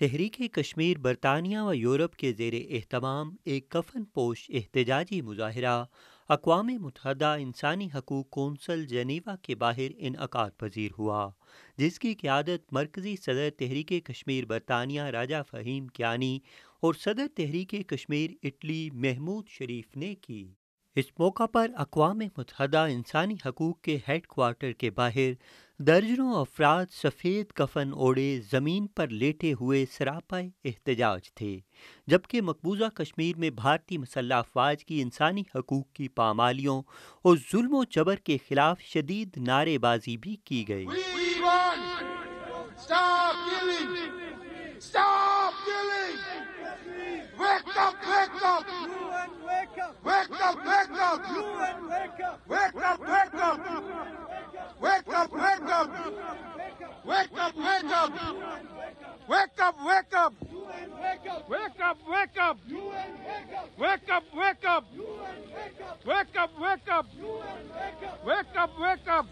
तहरीक कश्मीर बरतानिया व यूरोप के जेर अहतमाम एक कफन पोश एहतजाजी मुजाहरा अकवा मुतहदा इंसानी हकूक़ कौंसल जनीवा के बाहर इनका पजीर हुआ जिसकी क्यादत मरकज़ी सदर तहरीक कश्मीर बरतानिया राजा फ़हीम क्यानी और सदर तहरीक कश्मीर इटली महमूद शरीफ ने की इस मौका पर अकवा मुतहदा इंसानी हकूक़ के हेड के बाहर दर्जनों अफराद सफ़ेद कफन ओढ़े ज़मीन पर लेटे हुए सरापाए एहतजाज थे जबकि मकबूजा कश्मीर में भारतीय मसल्ला अफवाज की इंसानी हकूक़ की पामालियों और जुल्म जबर के खिलाफ शदीद नारेबाजी भी की गई Wake up, wake up! Wake up, wake up! Wake up, wake up! Wake up! Wake up, wake up! Wake up, wake up! Wake up, wake up! Wake up, wake up! Wake up, wake up! Wake up, wake up!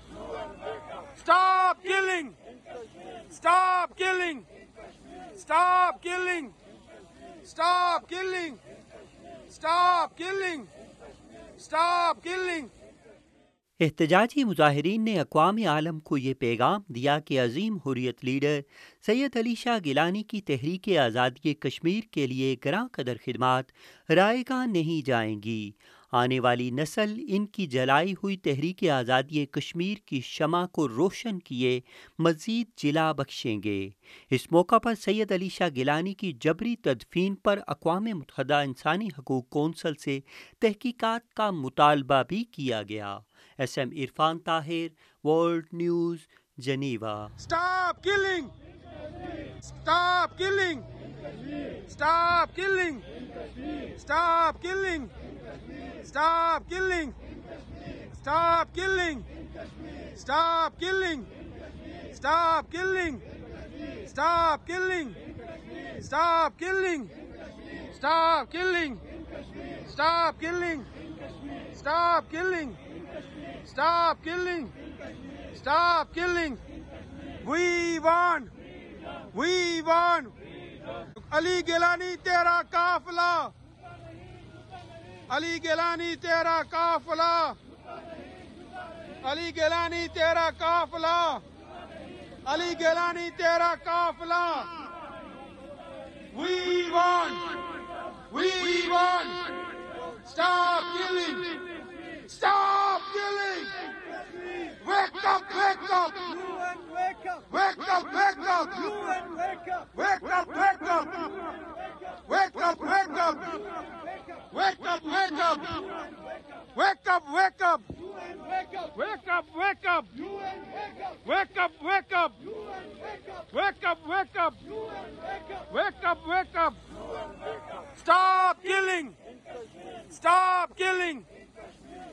Stop killing! Stop killing! Stop killing! Stop killing! Stop killing! Stop killing! एहतजाजी मुजाहरीन ने अकवाम आलम को ये पैगाम दिया कि अजीम हुरियत leader Syed Ali Shah Gilani की तहरीक आज़ादी कश्मीर के लिए ग्रां कदर खदमात रायगा नहीं जाएंगी आने वाली नस्ल इनकी जलाई हुई तहरीक आज़ादी कश्मीर की शमा को रोशन किए मज़ीद जिला बख्शेंगे इस मौका पर सैयद अली शाह गिलानी की जबरी तदफीन पर अकवा मुतहदा इंसानी हकूक कौंसल से तहकीकात का मुतालबा भी किया गया S M Irfan Tahir world news Geneva Stop killing! Stop killing! Stop killing! Stop killing! Stop killing! Stop killing! Stop killing! Stop killing! Stop killing! Stop killing! Stop killing! Stop killing! Stop killing! Stop killing! Stop killing! We won! We won! Ali Gilani, tera kafla! Ali Gilani तेरा काफला अली गिलानी तेरा काफला अली गिलानी तेरा काफला we want we want stop killing stop killing wake up wake up wake up wake up wake up wake up wake up, wake up. Wake up, wake up. Wake up, wake up. Stop killing. Stop killing.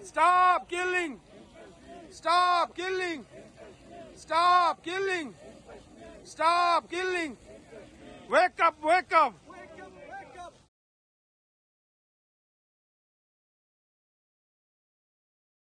Stop killing. Stop killing. Stop killing. Stop killing. Wake up, wake up.